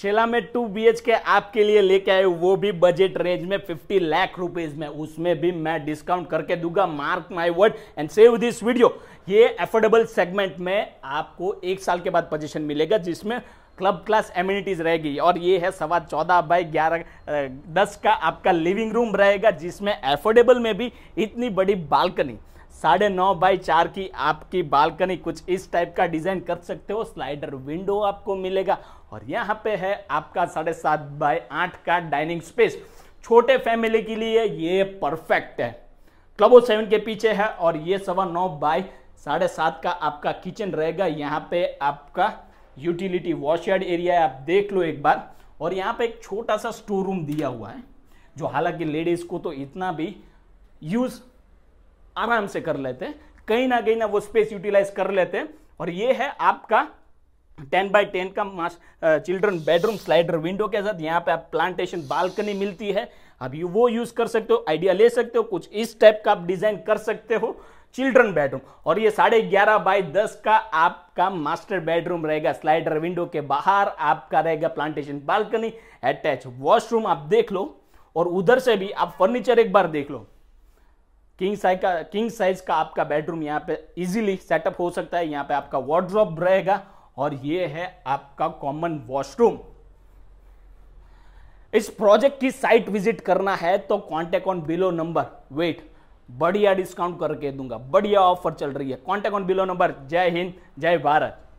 शेला में to be H के आपके लिए लेके आए वो भी बजट रेंज में 50 लाख रुपीज में उसमें भी मैं डिस्काउंट करके दूंगा mark my word and save this video ये एफोर्डेबल सेगमेंट में आपको एक साल के बाद पोजीशन मिलेगा जिसमें क्लब क्लास एम्यूनिटीज रहेगी और ये है सवा चौदह बाई ग्यारह दस का आपका लिविंग रूम रहेगा जिसमें एफोर्डेबल में भी इतनी बड़ी बालकनी साढ़े नौ बाई चार की आपकी बालकनी कुछ इस टाइप का डिज़ाइन कर सकते हो स्लाइडर विंडो आपको मिलेगा और यहाँ पे है आपका साढ़े सात बाई आठ का डाइनिंग स्पेस छोटे फैमिली के लिए ये परफेक्ट है क्लबो सेवन के पीछे है और ये सवा नौ बाई साढ़े सात का आपका किचन रहेगा यहाँ पे आपका यूटिलिटी वॉशयार्ड एरिया है आप देख लो एक बार और यहाँ पे एक छोटा सा स्टोर रूम दिया हुआ है जो हालांकि लेडीज़ को तो इतना भी यूज़ आराम से कर लेते हैं कहीं ना कहीं ना वो स्पेस यूटिलाइज कर लेते हैं और ये है आपका टेन बाय टेन का मास चिल्ड्रन बेडरूम स्लाइडर विंडो के साथ यहाँ पे आप प्लांटेशन बालकनी मिलती है अब यू वो यूज़ कर सकते हो आइडिया ले सकते हो कुछ इस टाइप का आप डिज़ाइन कर सकते हो चिल्ड्रन बेडरूम और ये साढ़े ग्यारह बाई दस का आपका मास्टर बेडरूम रहेगा स्लाइडर विंडो के बाहर आपका रहेगा प्लांटेशन बालकनी अटैच वॉशरूम आप देख लो और उधर से भी आप फर्नीचर एक बार देख लो किंग साइज का किंग साइज का आपका बेडरूम यहाँ पे इजीली सेटअप हो सकता है यहाँ पे आपका वार्ड्रॉप रहेगा और ये है आपका कॉमन वॉशरूम इस प्रोजेक्ट की साइट विजिट करना है तो contact on below number wait बढ़िया डिस्काउंट करके दूंगा बढ़िया ऑफर चल रही है कॉन्टेक्ट ऑन बिलो नंबर जय हिंद जय भारत